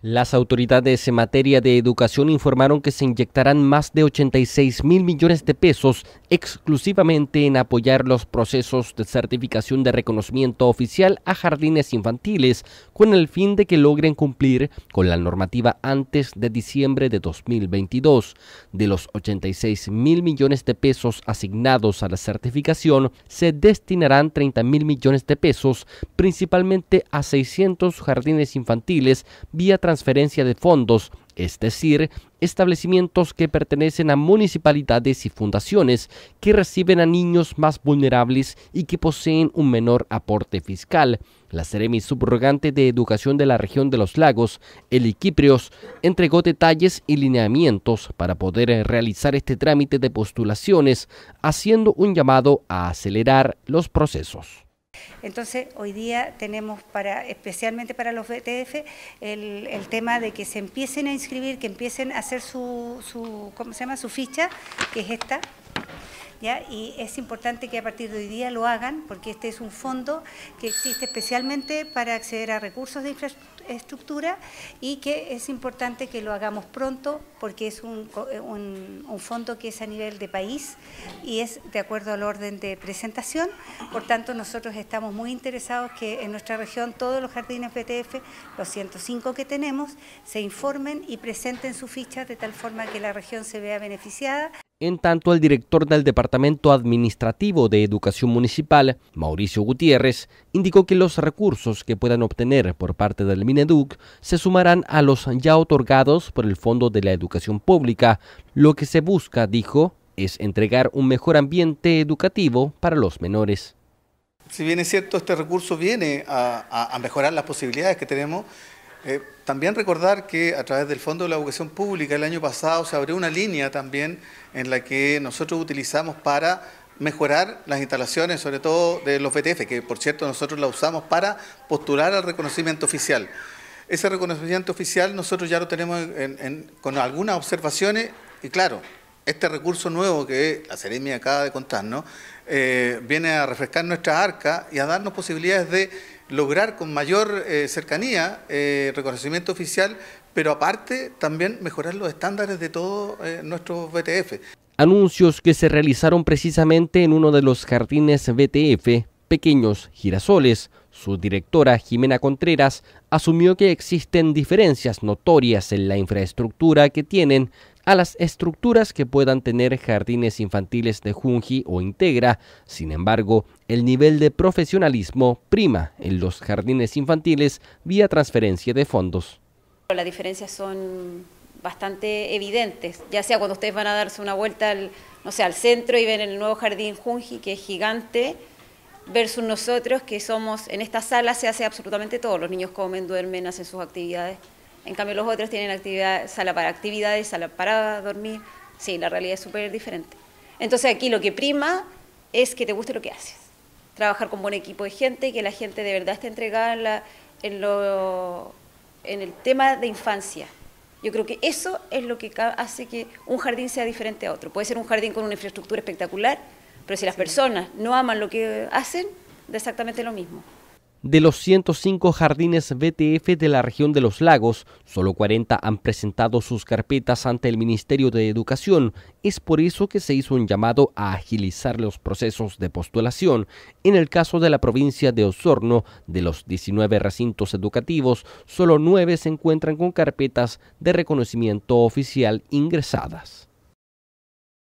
Las autoridades en materia de educación informaron que se inyectarán más de 86 mil millones de pesos exclusivamente en apoyar los procesos de certificación de reconocimiento oficial a jardines infantiles, con el fin de que logren cumplir con la normativa antes de diciembre de 2022. De los 86 mil millones de pesos asignados a la certificación, se destinarán 30 mil millones de pesos principalmente a 600 jardines infantiles vía transferencia de fondos, es decir, establecimientos que pertenecen a municipalidades y fundaciones que reciben a niños más vulnerables y que poseen un menor aporte fiscal. La Seremi subrogante de Educación de la región de los lagos, Eli entregó detalles y lineamientos para poder realizar este trámite de postulaciones, haciendo un llamado a acelerar los procesos. Entonces, hoy día tenemos, para, especialmente para los BTF, el, tema de que se empiecen a inscribir, que empiecen a hacer su, su, ¿cómo se llama? su ficha, que es esta, y es importante que a partir de hoy día lo hagan porque este es un fondo que existe especialmente para acceder a recursos de infraestructura y que es importante que lo hagamos pronto porque es un, eh, un fondo que es a nivel de país y es de acuerdo al orden de presentación, por tanto nosotros estamos muy interesados que en nuestra región todos los jardines BTF, los 105 que tenemos, se informen y presenten sus fichas de tal forma que la región se vea beneficiada. En tanto, el director del Departamento Administrativo de Educación Municipal, Mauricio Gutiérrez, indicó que los recursos que puedan obtener por parte del Mineduc se sumarán a los ya otorgados por el Fondo de la Educación Pública. Lo que se busca, dijo, es entregar un mejor ambiente educativo para los menores. Si bien es cierto, este recurso viene a, mejorar las posibilidades que tenemos eh, también recordar que a través del Fondo de la Educación Pública el año pasado se abrió una línea también en la que nosotros utilizamos para mejorar las instalaciones, sobre todo de los BTF, que por cierto nosotros la usamos para postular al reconocimiento oficial. Ese reconocimiento oficial nosotros ya lo tenemos con algunas observaciones y claro, este recurso nuevo que la me acaba de contar, no, eh, viene a refrescar nuestra arca... y a darnos posibilidades de lograr con mayor eh, cercanía ...el eh, reconocimiento oficial, pero aparte también mejorar los estándares de todos nuestros BTF. Anuncios que se realizaron precisamente en uno de los jardines BTF, Pequeños Girasoles. Su directora, Jimena Contreras, asumió que existen diferencias notorias en la infraestructura que tienen a las estructuras que puedan tener jardines infantiles de Junji o Integra. Sin embargo, el nivel de profesionalismo prima en los jardines infantiles vía transferencia de fondos. Las diferencias son bastante evidentes, ya sea cuando ustedes van a darse una vuelta al, no sé, al centro y ven el nuevo jardín Junji, que es gigante, versus nosotros que somos, en esta sala se hace absolutamente todo, los niños comen, duermen, hacen sus actividades. En cambio los otros tienen sala para actividades, sala para dormir. Sí, la realidad es súper diferente. Entonces aquí lo que prima es que te guste lo que haces. Trabajar con buen equipo de gente, y que la gente de verdad esté entregada en, en el tema de infancia. Yo creo que eso es lo que hace que un jardín sea diferente a otro. Puede ser un jardín con una infraestructura espectacular, pero si las personas no aman lo que hacen, da exactamente lo mismo. De los 105 jardines BTF de la región de los lagos, solo 40 han presentado sus carpetas ante el Ministerio de Educación. Es por eso que se hizo un llamado a agilizar los procesos de postulación. En el caso de la provincia de Osorno, de los 19 recintos educativos, solo 9 se encuentran con carpetas de reconocimiento oficial ingresadas.